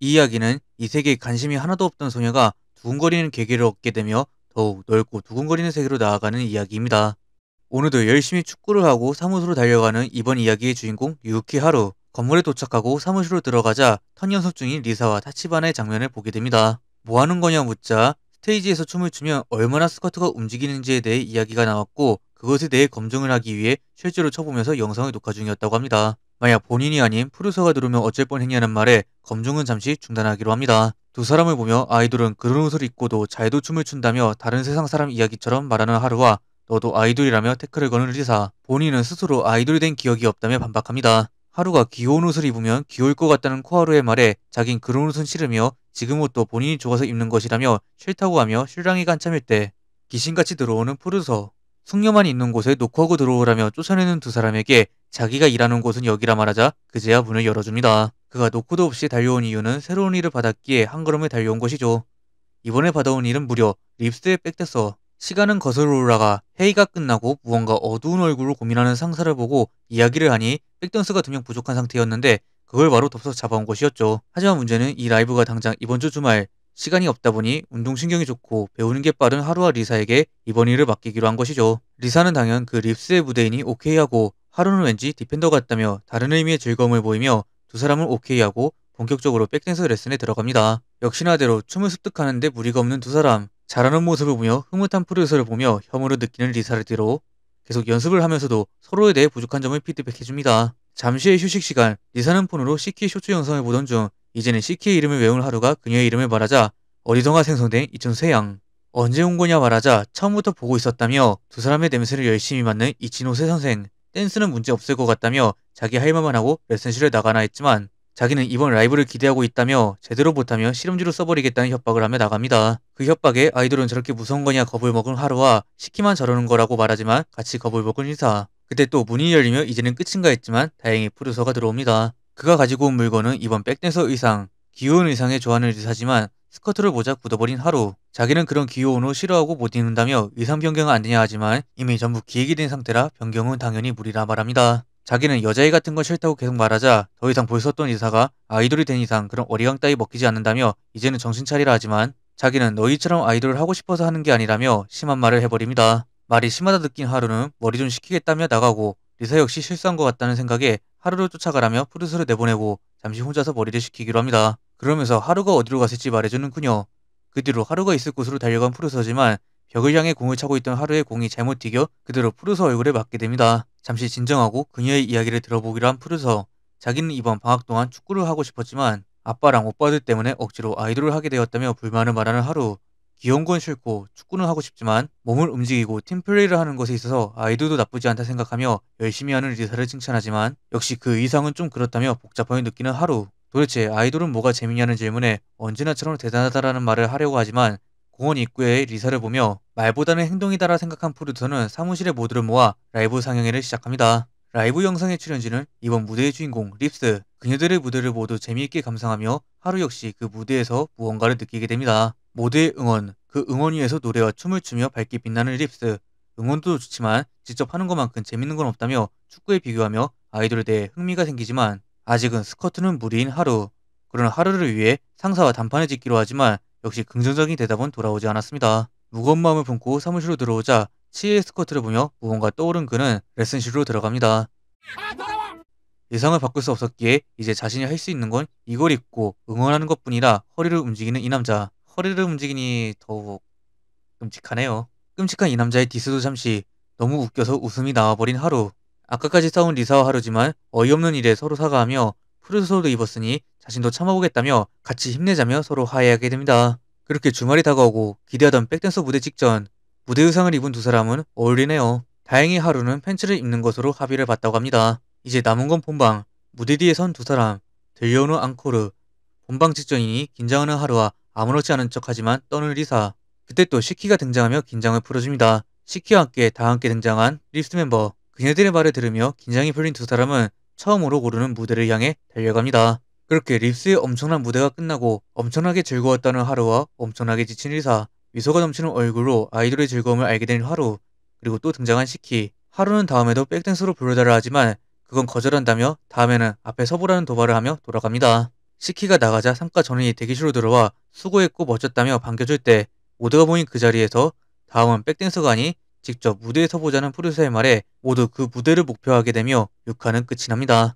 이 이야기는 이 세계에 관심이 하나도 없던 소녀가 두근거리는 계기를 얻게 되며 더욱 넓고 두근거리는 세계로 나아가는 이야기입니다. 오늘도 열심히 축구를 하고 사무소로 달려가는 이번 이야기의 주인공 유키 하루. 건물에 도착하고 사무실로 들어가자 턴 연습 중인 리사와 타치바나의 장면을 보게 됩니다. 뭐 하는 거냐 묻자 스테이지에서 춤을 추면 얼마나 스커트가 움직이는지에 대해 이야기가 나왔고 그것에 대해 검증을 하기 위해 실제로 쳐보면서 영상을 녹화 중이었다고 합니다. 만약 본인이 아닌 프로듀서가 들으면 어쩔 뻔했냐는 말에 검증은 잠시 중단하기로 합니다. 두 사람을 보며 아이돌은 그런 옷을 입고도 자 잘도 춤을 춘다며 다른 세상 사람 이야기처럼 말하는 하루와 너도 아이돌이라며 태클을 거는 리사 본인은 스스로 아이돌이 된 기억이 없다며 반박합니다. 하루가 귀여운 옷을 입으면 귀여울 것 같다는 코하루의 말에 자긴 그런 옷은 싫으며 지금 옷도 본인이 좋아서 입는 것이라며 싫다고 하며 실랑이가 한참일 때 귀신같이 들어오는 프로듀서 숙녀만 있는 곳에 노크하고 들어오라며 쫓아내는 두 사람에게 자기가 일하는 곳은 여기라 말하자 그제야 문을 열어줍니다. 그가 노크도 없이 달려온 이유는 새로운 일을 받았기에 한 걸음에 달려온 것이죠. 이번에 받아온 일은 무려 립스의 백댔어 시간은 거슬러 올라가 회의가 끝나고 무언가 어두운 얼굴로 고민하는 상사를 보고 이야기를 하니 백댄스가 두 명 부족한 상태였는데 그걸 바로 덥석 잡아온 것이었죠. 하지만 문제는 이 라이브가 당장 이번 주 주말 시간이 없다 보니 운동신경이 좋고 배우는 게 빠른 하루와 리사에게 이번 일을 맡기기로 한 것이죠. 리사는 당연 그 립스의 무대인이 오케이하고 하루는 왠지 디펜더 같다며 다른 의미의 즐거움을 보이며 두 사람은 오케이하고 본격적으로 백댄서 레슨에 들어갑니다. 역시나대로 춤을 습득하는데 무리가 없는 두 사람 잘하는 모습을 보며 흐뭇한 프로듀서를 보며 혐오를 느끼는 리사를 뒤로 계속 연습을 하면서도 서로에 대해 부족한 점을 피드백해줍니다. 잠시의 휴식 시간, 리사는 폰으로 CQ 쇼츠 영상을 보던 중 이제는 CK의 이름을 외운 하루가 그녀의 이름을 말하자 어디선가 생성된 이춘세양 언제 온 거냐 말하자 처음부터 보고 있었다며 두 사람의 냄새를 열심히 맡는 이진호세 선생 댄스는 문제 없을 것 같다며 자기 할 말만 하고 레슨실에 나가나 했지만 자기는 이번 라이브를 기대하고 있다며 제대로 못하면 실험지로 써버리겠다는 협박을 하며 나갑니다. 그 협박에 아이돌은 저렇게 무서운 거냐 겁을 먹은 하루와 시키만 저러는 거라고 말하지만 같이 겁을 먹은 인사 그때 또 문이 열리며 이제는 끝인가 했지만 다행히 프로서가 들어옵니다. 그가 가지고 온 물건은 이번 백댄서 의상, 귀여운 의상에 좋아하는 의사지만 스커트를 보자 굳어버린 하루. 자기는 그런 귀여운 옷 싫어하고 못 입는다며 의상 변경은 안 되냐 하지만 이미 전부 기획이 된 상태라 변경은 당연히 무리라 말합니다. 자기는 여자애 같은 거 싫다고 계속 말하자 더 이상 보였었던의사가 아이돌이 된 이상 그런 어리광 따위 먹히지 않는다며 이제는 정신 차리라 하지만 자기는 너희처럼 아이돌을 하고 싶어서 하는 게 아니라며 심한 말을 해버립니다. 말이 심하다 느낀 하루는 머리 좀 식히겠다며 나가고 리사 역시 실수한 것 같다는 생각에 하루를 쫓아가라며 푸르스를 내보내고 잠시 혼자서 머리를 식히기로 합니다. 그러면서 하루가 어디로 갔을지 말해주는군요. 그 뒤로 하루가 있을 곳으로 달려간 푸르스지만 벽을 향해 공을 차고 있던 하루의 공이 잘못 튀겨 그대로 푸르스 얼굴에 맞게 됩니다. 잠시 진정하고 그녀의 이야기를 들어보기로 한푸르스 자기는 이번 방학 동안 축구를 하고 싶었지만 아빠랑 오빠들 때문에 억지로 아이돌을 하게 되었다며 불만을 말하는 하루. 귀여운 건 싫고 축구는 하고 싶지만 몸을 움직이고 팀플레이를 하는 것에 있어서 아이들도 나쁘지 않다 생각하며 열심히 하는 리사를 칭찬하지만 역시 그 이상은 좀 그렇다며 복잡함게 느끼는 하루. 도대체 아이돌은 뭐가 재미냐는 질문에 언제나처럼 대단하다라는 말을 하려고 하지만 공원 입구에 리사를 보며 말보다는 행동이다라 생각한 프로듀서는 사무실의 모두를 모아 라이브 상영회를 시작합니다. 라이브 영상의 출연진은 이번 무대의 주인공 립스, 그녀들의 무대를 모두 재미있게 감상하며 하루 역시 그 무대에서 무언가를 느끼게 됩니다. 모두의 응원, 그 응원 위에서 노래와 춤을 추며 밝게 빛나는 립스. 응원도 좋지만 직접 하는 것만큼 재밌는 건 없다며 축구에 비교하며 아이돌에 대해 흥미가 생기지만 아직은 스커트는 무리인 하루. 그러나 하루를 위해 상사와 단판을 짓기로 하지만 역시 긍정적인 대답은 돌아오지 않았습니다. 무거운 마음을 품고 사무실로 들어오자 치의 스커트를 보며 무언가 떠오른 그는 레슨실로 들어갑니다. 예상을 바꿀 수 없었기에 이제 자신이 할 수 있는 건 이걸 입고 응원하는 것뿐이라 허리를 움직이는 이 남자. 허리를 움직이니 더욱 끔찍하네요. 끔찍한 이 남자의 디스도 잠시 너무 웃겨서 웃음이 나와버린 하루. 아까까지 싸운 리사와 하루지만 어이없는 일에 서로 사과하며 푸르소도 입었으니 자신도 참아보겠다며 같이 힘내자며 서로 화해하게 됩니다. 그렇게 주말이 다가오고 기대하던 백댄서 무대 직전 무대 의상을 입은 두 사람은 어울리네요. 다행히 하루는 팬츠를 입는 것으로 합의를 봤다고 합니다. 이제 남은 건 본방. 무대 뒤에 선 두 사람. 들려오는 앙코르. 본방 직전이니 긴장하는 하루와 아무렇지 않은 척하지만 떠는 리사. 그때 또 시키가 등장하며 긴장을 풀어줍니다. 시키와 함께 다 함께 등장한 리프트 멤버. 그녀들의 말을 들으며 긴장이 풀린 두 사람은 처음으로 고르는 무대를 향해 달려갑니다. 그렇게 립스의 엄청난 무대가 끝나고 엄청나게 즐거웠다는 하루와 엄청나게 지친 리사, 미소가 넘치는 얼굴로 아이돌의 즐거움을 알게 된 하루, 그리고 또 등장한 시키. 하루는 다음에도 백댄스로 불러달라 하지만 그건 거절한다며 다음에는 앞에 서보라는 도발을 하며 돌아갑니다. 시키가 나가자 상가 전원이 대기실로 들어와 수고했고 멋졌다며 반겨줄 때 모두가 모인 그 자리에서 다음은 백댄서가 아닌 직접 무대에서 보자는 프로듀서의 말에 모두 그 무대를 목표하게 되며 6화는 끝이 납니다.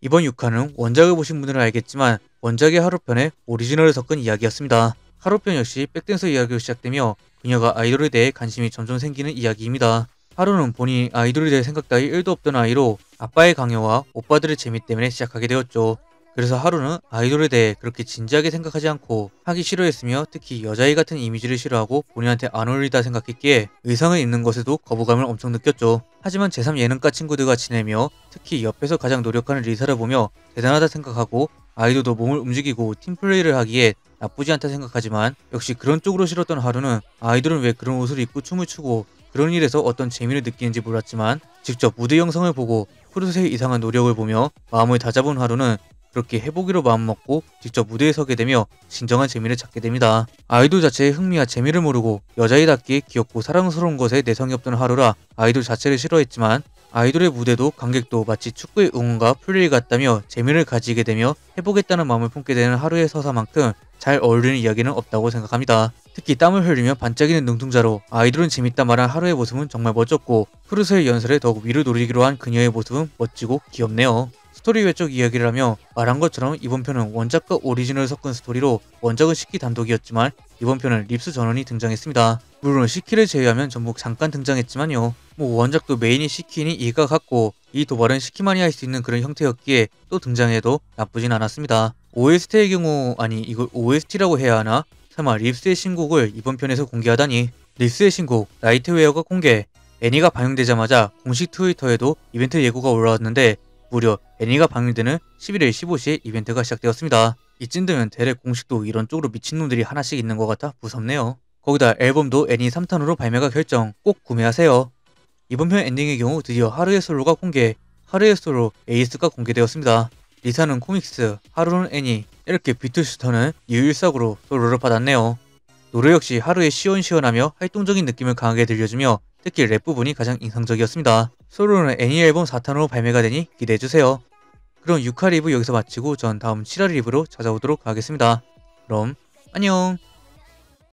이번 6화는 원작을 보신 분들은 알겠지만 원작의 하루편에 오리지널을 섞은 이야기였습니다. 하루편 역시 백댄서 이야기로 시작되며 그녀가 아이돌에 대해 관심이 점점 생기는 이야기입니다. 하루는 본이 아이돌에 대해 생각 따위 1도 없던 아이로 아빠의 강요와 오빠들의 재미 때문에 시작하게 되었죠. 그래서 하루는 아이돌에 대해 그렇게 진지하게 생각하지 않고 하기 싫어했으며 특히 여자아이 같은 이미지를 싫어하고 본인한테 안 어울리다 생각했기에 의상을 입는 것에도 거부감을 엄청 느꼈죠. 하지만 제3 예능과 친구들과 지내며 특히 옆에서 가장 노력하는 리사를 보며 대단하다 생각하고 아이돌도 몸을 움직이고 팀플레이를 하기에 나쁘지 않다 생각하지만 역시 그런 쪽으로 싫었던 하루는 아이돌은 왜 그런 옷을 입고 춤을 추고 그런 일에서 어떤 재미를 느끼는지 몰랐지만 직접 무대 영상을 보고 프로세의 이상한 노력을 보며 마음을 다잡은 하루는 그렇게 해보기로 마음먹고 직접 무대에 서게 되며 진정한 재미를 찾게 됩니다. 아이돌 자체의 흥미와 재미를 모르고 여자이답게 귀엽고 사랑스러운 것에 내성이 없던 하루라 아이돌 자체를 싫어했지만 아이돌의 무대도 관객도 마치 축구의 응원과 풀릴 같다며 재미를 가지게 되며 해보겠다는 마음을 품게 되는 하루의 서사만큼 잘 어울리는 이야기는 없다고 생각합니다. 특히 땀을 흘리며 반짝이는 능통자로 아이돌은 재밌다 말한 하루의 모습은 정말 멋졌고 푸르스의 연설에 더욱 위를 노리기로 한 그녀의 모습은 멋지고 귀엽네요. 스토리 외적 이야기를 하며 말한 것처럼 이번 편은 원작과 오리지널 섞은 스토리로 원작은 시키 단독이었지만 이번 편은 립스 전원이 등장했습니다. 물론 시키를 제외하면 전부 잠깐 등장했지만요. 뭐 원작도 메인이 시키니 이가 같고 이 도발은 시키만이 할 수 있는 그런 형태였기에 또 등장해도 나쁘진 않았습니다. OST의 경우 아니 이걸 OST라고 해야 하나? 설마 립스의 신곡을 이번 편에서 공개하다니 립스의 신곡 라이트웨어가 공개 애니가 방영되자마자 공식 트위터에도 이벤트 예고가 올라왔는데 무려 애니가 방영되는 11일 15시에 이벤트가 시작되었습니다. 이쯤 되면 대략 공식도 이런 쪽으로 미친놈들이 하나씩 있는 것 같아 무섭네요. 거기다 앨범도 애니 3탄으로 발매가 결정 꼭 구매하세요. 이번 편 엔딩의 경우 드디어 하루의 솔로가 공개 하루의 솔로 에이스가 공개되었습니다. 리사는 코믹스, 하루는 애니 이렇게 비틀스터는 유일석으로 솔로를 받았네요. 노래 역시 하루에 시원시원하며 활동적인 느낌을 강하게 들려주며 특히 랩 부분이 가장 인상적이었습니다. 솔로는 애니 앨범 4탄으로 발매가 되니 기대해주세요. 그럼 6화 리뷰 여기서 마치고 전 다음 7화 리뷰로 찾아오도록 하겠습니다. 그럼 안녕